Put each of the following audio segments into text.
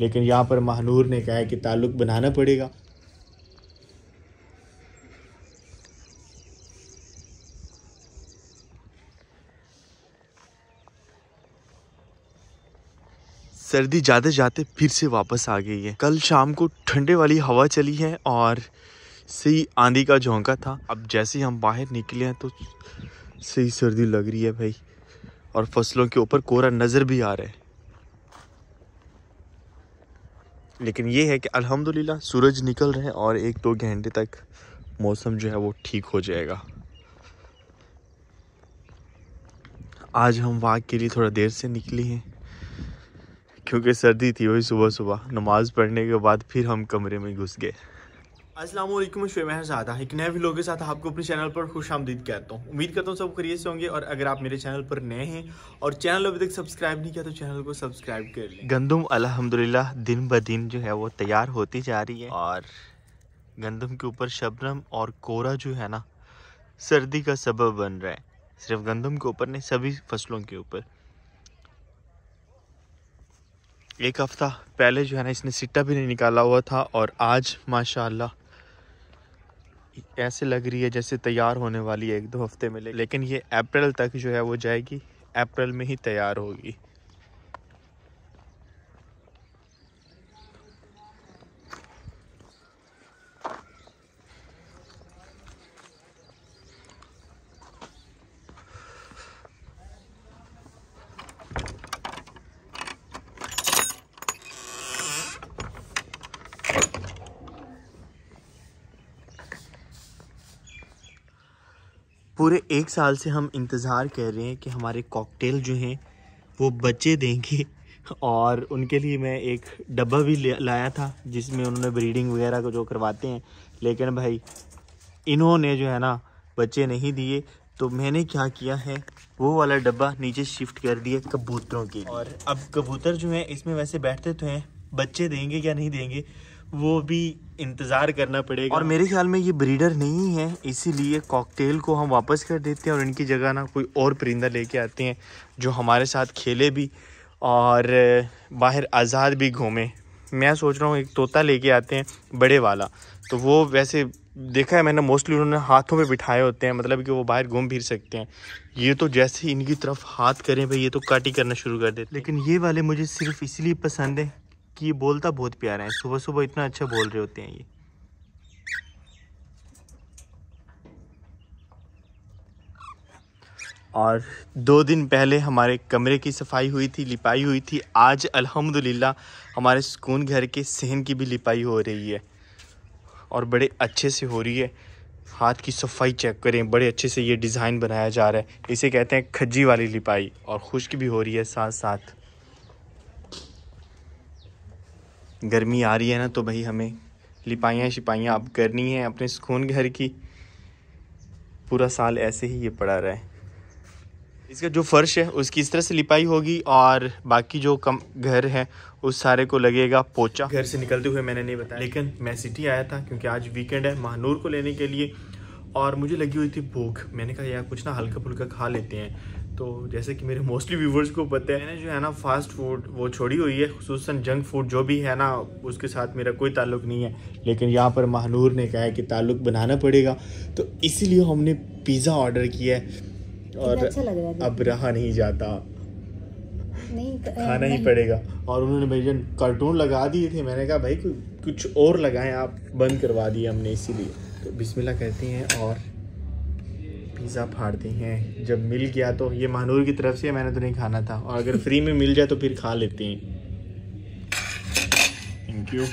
लेकिन यहाँ पर महानूर ने कहा है कि ताल्लुक़ बनाना पड़ेगा सर्दी जाते जाते फिर से वापस आ गई है कल शाम को ठंडे वाली हवा चली है और सही आंधी का झोंका था अब जैसे ही हम बाहर निकले हैं तो सही सर्दी लग रही है भाई और फसलों के ऊपर कोहरा नज़र भी आ रहा है लेकिन ये है कि अल्हम्दुलिल्लाह सूरज निकल रहे हैं और एक दो घंटे तक मौसम जो है वो ठीक हो जाएगा आज हम वाक के लिए थोड़ा देर से निकले हैं क्योंकि सर्दी थी वही सुबह सुबह नमाज़ पढ़ने के बाद फिर हम कमरे में घुस गए असलम शुएब एक नए वीडियो के साथ आपको अपने चैनल पर खुश आमदीद कहता हूँ उम्मीद करता हूँ सब खरीद से होंगे और अगर आप मेरे चैनल पर नए हैं और चैनल अभी तक सब्सक्राइब नहीं किया तो चैनल को सब्सक्राइब कर लें गंदम अलहमदिल्ला दिन ब दिन जो है वो तैयार होती जा रही है और गंदम के ऊपर शबनम और कोरा जो है ना सर्दी का सबब बन रहा है सिर्फ गंदम के ऊपर नहीं सभी फसलों के ऊपर एक हफ़्ता पहले जो है ना इसने सिट्टा भी नहीं निकाला हुआ था और आज माशाल्लाह ऐसे लग रही है जैसे तैयार होने वाली है एक दो हफ्ते में लेकिन ये अप्रैल तक जो है वो जाएगी अप्रैल में ही तैयार होगी पूरे एक साल से हम इंतज़ार कर रहे हैं कि हमारे कॉकटेल जो हैं वो बच्चे देंगे और उनके लिए मैं एक डब्बा भी लाया था जिसमें उन्होंने ब्रीडिंग वगैरह को जो करवाते हैं लेकिन भाई इन्होंने जो है ना बच्चे नहीं दिए तो मैंने क्या किया है वो वाला डब्बा नीचे शिफ्ट कर दिया कबूतरों के और अब कबूतर जो हैं इसमें वैसे बैठते तो हैं बच्चे देंगे या नहीं देंगे वो भी इंतज़ार करना पड़ेगा और मेरे ख्याल में ये ब्रीडर नहीं है इसीलिए कॉकटेल को हम वापस कर देते हैं और इनकी जगह ना कोई और परिंदा लेके आते हैं जो हमारे साथ खेले भी और बाहर आज़ाद भी घूमे मैं सोच रहा हूँ एक तोता लेके आते हैं बड़े वाला तो वो वैसे देखा है मैंने मोस्टली उन्होंने हाथों पर बिठाए होते हैं मतलब कि वो बाहर घूम फिर सकते हैं ये तो जैसे ही इनकी तरफ हाथ करें भाई ये तो काटी करना शुरू कर देते लेकिन ये वाले मुझे सिर्फ इसलिए पसंद है कि ये बोलता बहुत प्यारा है सुबह सुबह इतना अच्छा बोल रहे होते हैं ये और दो दिन पहले हमारे कमरे की सफाई हुई थी लिपाई हुई थी आज अल्हम्दुलिल्लाह हमारे सुकून घर के सहन की भी लिपाई हो रही है और बड़े अच्छे से हो रही है हाथ की सफाई चेक करें बड़े अच्छे से ये डिज़ाइन बनाया जा रहा है इसे कहते हैं खज्जी वाली लिपाई और खुश्क भी हो रही है साथ साथ गर्मी आ रही है ना तो भाई हमें लिपाइयाँ शिपाइयाँ अब करनी है अपने सुकून घर की पूरा साल ऐसे ही ये पड़ा रहा है इसका जो फ़र्श है उसकी इस तरह से लिपाई होगी और बाकी जो कम घर है उस सारे को लगेगा पोचा घर से निकलते हुए मैंने नहीं बताया लेकिन मैं सिटी आया था क्योंकि आज वीकेंड है महानूर को लेने के लिए और मुझे लगी हुई थी भूख मैंने कहा यार कुछ ना हल्का फुल्का खा लेते हैं तो जैसे कि मेरे मोस्टली व्यूवर्स को पता है मैंने जो है ना फास्ट फूड वो छोड़ी हुई है खसूस जंक फूड जो भी है ना उसके साथ मेरा कोई ताल्लुक नहीं है लेकिन यहाँ पर महानूर ने कहा है कि ताल्लुक बनाना पड़ेगा तो इसीलिए हमने पिज़्ज़ा ऑर्डर किया है और अच्छा लग रहा है अब रहा नहीं जाता नहीं खाना ही पड़ेगा और उन्होंने जन कार्टून लगा दिए थे मैंने कहा भाई कुछ और लगाएं आप बंद करवा दिए हमने इसीलिए तो बिस्मिल्लाह कहते हैं और पिज़्ज़ा फाड़ते हैं जब मिल गया तो ये महानूर की तरफ से मैंने तो नहीं खाना था और अगर फ्री में मिल जाए तो फिर खा लेते हैं थैंक यू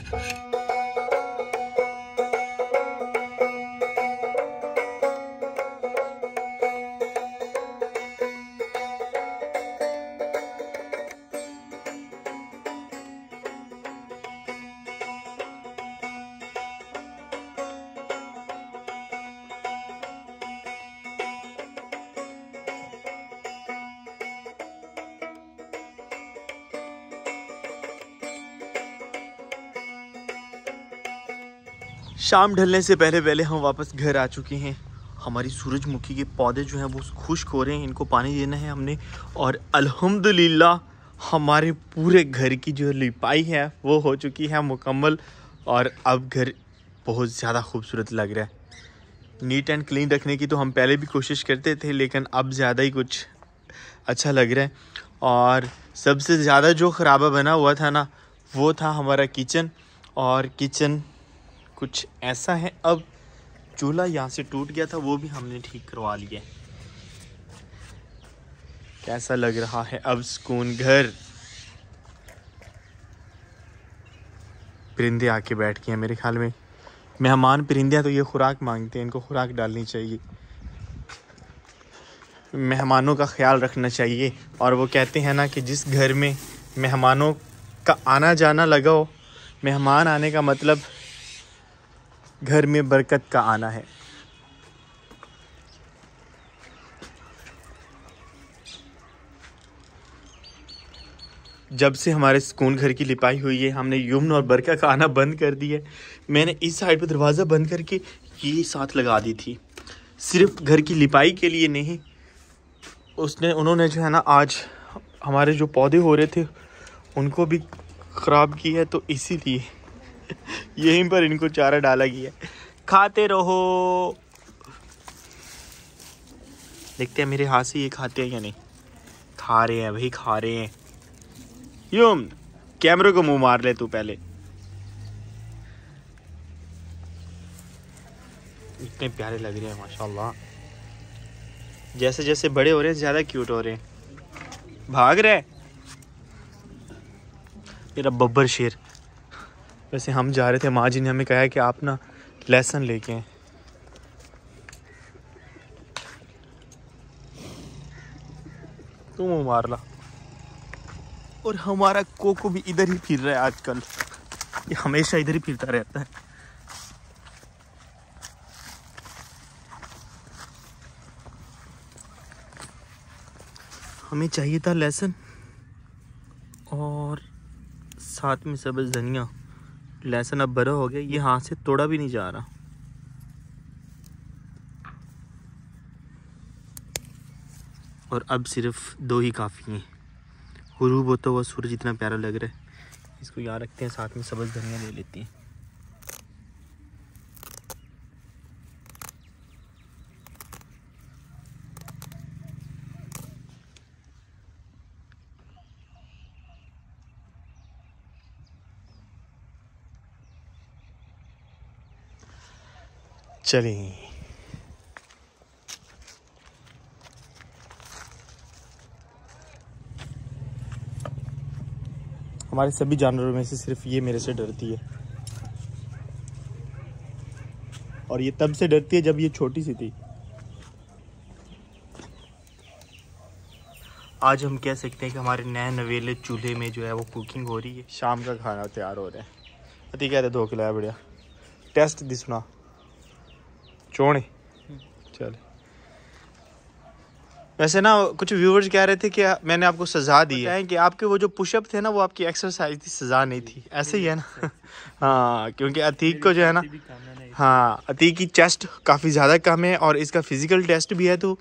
शाम ढलने से पहले पहले हम वापस घर आ चुके हैं हमारी सूरजमुखी के पौधे जो हैं वो खुश्क हो रहे हैं इनको पानी देना है हमने और अल्हम्दुलिल्लाह हमारे पूरे घर की जो लिपाई है वो हो चुकी है मुकम्मल और अब घर बहुत ज़्यादा खूबसूरत लग रहा है नीट एंड क्लीन रखने की तो हम पहले भी कोशिश करते थे लेकिन अब ज़्यादा ही कुछ अच्छा लग रहा है और सबसे ज़्यादा जो ख़राबा बना हुआ था ना वो था हमारा किचन और किचन कुछ ऐसा है अब चूल्हा यहाँ से टूट गया था वो भी हमने ठीक करवा लिया कैसा लग रहा है अब सुकून घर परिंदे आके बैठ गए हैं मेरे ख्याल में मेहमान परिंदे तो ये खुराक मांगते हैं इनको खुराक डालनी चाहिए मेहमानों का ख्याल रखना चाहिए और वो कहते हैं ना कि जिस घर में मेहमानों का आना जाना लगा हो मेहमान आने का मतलब घर में बरकत का आना है जब से हमारे सुकून घर की लिपाई हुई है हमने यमुन और बरका का आना बंद कर दिया मैंने इस साइड पर दरवाज़ा बंद करके ये साथ लगा दी थी सिर्फ घर की लिपाई के लिए नहीं उसने उन्होंने जो है ना आज हमारे जो पौधे हो रहे थे उनको भी ख़राब किया तो इसीलिए यहीं पर इनको चारा डाला गया है खाते रहो देखते हैं मेरे हाथ से ये खाते हैं या नहीं खा रहे हैं भाई खा रहे हैं यूम कैमरे को मुंह मार ले तू पहले इतने प्यारे लग रहे हैं माशाल्लाह जैसे जैसे बड़े हो रहे हैं ज़्यादा क्यूट हो रहे हैं भाग रहे मेरा बब्बर शेर वैसे हम जा रहे थे माँ जी ने हमें कहा कि आप ना लेसन लेके आए तुम मार ला और हमारा कोको भी इधर ही फिर रहा है आजकल ये हमेशा इधर ही फिरता रहता है हमें चाहिए था लेसन और साथ में सब्ज धनिया लहसन अब बड़ा हो गया ये हाथ से तोड़ा भी नहीं जा रहा और अब सिर्फ दो ही काफ़ी हैं गुरूब होता हुआ सूरज इतना प्यारा लग रहा है इसको यहाँ रखते हैं साथ में सब्ज़ धनिया ले लेती हैं चलें हमारे सभी जानवरों में से सिर्फ ये मेरे से डरती है और ये तब से डरती है जब ये छोटी सी थी आज हम कह सकते हैं कि हमारे नए नवेले चूल्हे में जो है वो कुकिंग हो रही है शाम का खाना तैयार हो रहा है अति कह रहे लाया बढ़िया टेस्ट दिसना चोणे चले वैसे ना कुछ व्यूवर्स कह रहे थे कि मैंने आपको सज़ा दी है कि आपके वो जो पुशअप थे ना वो आपकी एक्सरसाइज थी सज़ा नहीं थी ऐसे ही है ना हाँ क्योंकि अतीक को जो है ना हाँ अतीक की चेस्ट काफ़ी ज़्यादा कम है और इसका फ़िज़िकल टेस्ट भी है तो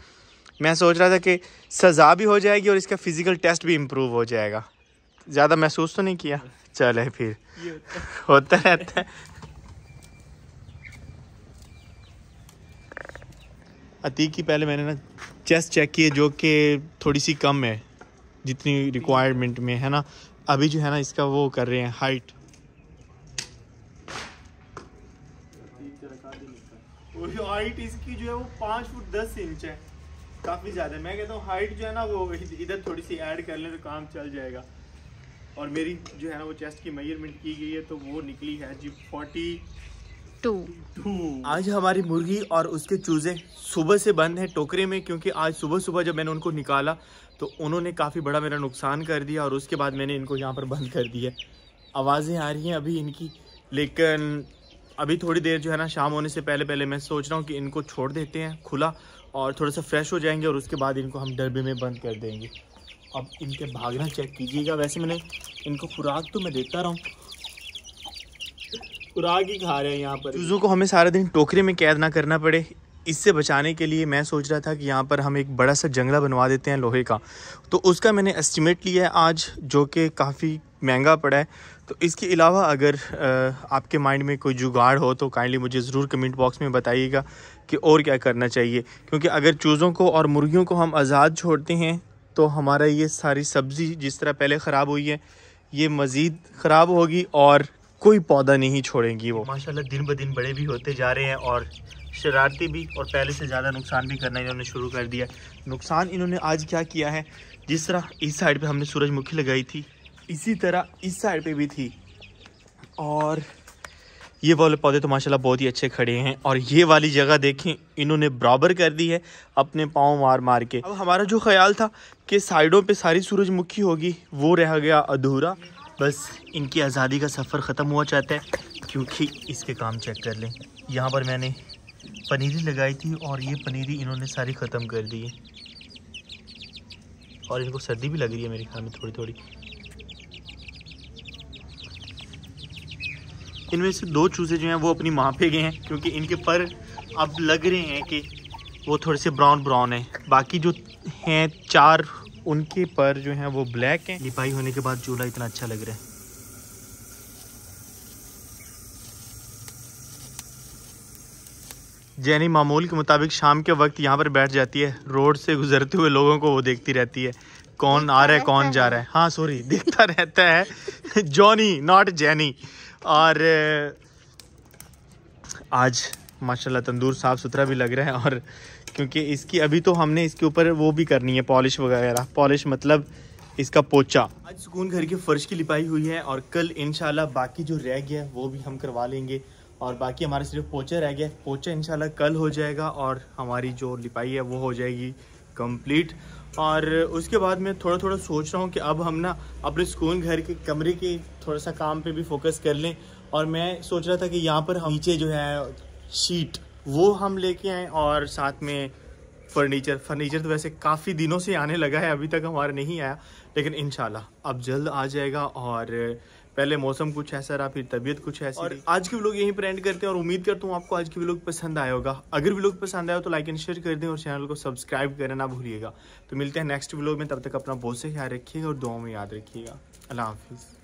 मैं सोच रहा था कि सज़ा भी हो जाएगी और इसका फ़िज़िकल टेस्ट भी इम्प्रूव हो जाएगा ज़्यादा महसूस तो नहीं किया चले फिर होता रहता है अतीक की पहले मैंने ना चेस्ट चेक की है जो कि थोड़ी सी कम है जितनी रिक्वायरमेंट में है ना अभी जो है ना इसका वो कर रहे हैं हाइट हाइट इसकी जो है वो पाँच फुट दस इंच है काफ़ी ज़्यादा मैं कहता हूँ हाइट जो है ना वो इधर थोड़ी सी ऐड कर ले तो काम चल जाएगा और मेरी जो है ना वो चेस्ट की मेजरमेंट की गई है तो वो निकली है जी फोर्टी टू आज हमारी मुर्गी और उसके चूजे सुबह से बंद है टोकरे में क्योंकि आज सुबह सुबह जब मैंने उनको निकाला तो उन्होंने काफ़ी बड़ा मेरा नुकसान कर दिया और उसके बाद मैंने इनको यहाँ पर बंद कर दिया आवाज़ें आ रही हैं अभी इनकी लेकिन अभी थोड़ी देर जो है ना शाम होने से पहले पहले मैं सोच रहा हूँ कि इनको छोड़ देते हैं खुला और थोड़ा सा फ्रेश हो जाएंगे और उसके बाद इनको हम डब्बे में बंद कर देंगे अब इनके भागना चेक कीजिएगा वैसे मैंने इनको खुराक तो मैं देता रहा हूँ खुराक ही खा रहे हैं यहाँ पर चूज़ों को हमें सारा दिन टोकरे में कैद ना करना पड़े इससे बचाने के लिए मैं सोच रहा था कि यहाँ पर हम एक बड़ा सा जंगला बनवा देते हैं लोहे का तो उसका मैंने एस्टिमेट लिया है आज जो कि काफ़ी महंगा पड़ा है तो इसके अलावा अगर आपके माइंड में कोई जुगाड़ हो तो काइंडली मुझे ज़रूर कमेंट बॉक्स में बताइएगा कि और क्या करना चाहिए क्योंकि अगर चूज़ों को और मुर्गियों को हम आज़ाद छोड़ते हैं तो हमारा ये सारी सब्ज़ी जिस तरह पहले ख़राब हुई है ये मज़ीद ख़राब होगी और कोई पौधा नहीं छोड़ेंगी वो माशाल्लाह दिन ब दिन बड़े भी होते जा रहे हैं और शरारती भी और पहले से ज़्यादा नुकसान भी करना इन्होंने शुरू कर दिया नुकसान इन्होंने आज क्या किया है जिस तरह इस साइड पे हमने सूरजमुखी लगाई थी इसी तरह इस साइड पे भी थी और ये वाले पौधे तो माशाल्लाह बहुत ही अच्छे खड़े हैं और ये वाली जगह देखें इन्होंने बराबर कर दी है अपने पाँव मार मार के अब हमारा जो ख्याल था कि साइडों पे सारी सूरजमुखी होगी वो रह गया अधूरा बस इनकी आज़ादी का सफ़र ख़त्म हुआ चाहता है क्योंकि इसके काम चेक कर लें यहाँ पर मैंने पनीरी लगाई थी और ये पनीरी इन्होंने सारी ख़त्म कर दी है और इनको सर्दी भी लग रही है मेरे ख्याल में थोड़ी थोड़ी इनमें से दो चूज़े जो हैं वो अपनी माँ पे गए हैं क्योंकि इनके पर अब लग रहे हैं कि वो थोड़े से ब्राउन ब्राउन हैं बाकी जो हैं चार उनके पर जो है वो ब्लैक है लिपाई होने के बाद चूल्हा इतना अच्छा लग रहा है जैनी मामूल के मुताबिक शाम के वक्त यहाँ पर बैठ जाती है रोड से गुजरते हुए लोगों को वो देखती रहती है कौन आ रहा है कौन जा रहा है हाँ सॉरी देखता रहता है जॉनी नॉट जैनी और आज माशाल्लाह तंदूर साफ़ सुथरा भी लग रहा है और क्योंकि इसकी अभी तो हमने इसके ऊपर वो भी करनी है पॉलिश वगैरह पॉलिश मतलब इसका पोचा आज सुकून घर के फर्श की लिपाई हुई है और कल इनशाला बाकी जो रह गया वो भी हम करवा लेंगे और बाकी हमारा सिर्फ पोचा रह गया पोचा इनशाला कल हो जाएगा और हमारी जो लिपाई है वो हो जाएगी कंप्लीट और उसके बाद मैं थोड़ा थोड़ा सोच रहा हूँ कि अब हम ना अपने सुकून घर के कमरे के थोड़ा सा काम पे भी फोकस कर लें और मैं सोच रहा था कि यहाँ पर हम नीचे जो है शीट वो हम लेके आए और साथ में फर्नीचर फर्नीचर तो वैसे काफ़ी दिनों से आने लगा है अभी तक हमारा नहीं आया लेकिन इन अब जल्द आ जाएगा और पहले मौसम कुछ ऐसा रहा फिर तबीयत कुछ ऐसी और आज के व्लॉग यहीं पर एंड करते हैं और उम्मीद करता हूँ आपको आज के व्लॉग पसंद आया होगा अगर व्लॉग पसंद आया हो तो लाइक एंड शेयर कर दें और चैनल को सब्सक्राइब करें ना भूलिएगा तो मिलते हैं नेक्स्ट व्लॉग में तब तक अपना बहुत से ख्याल रखिएगा और दुआ में याद रखिएगा अल्लाह हाफिज़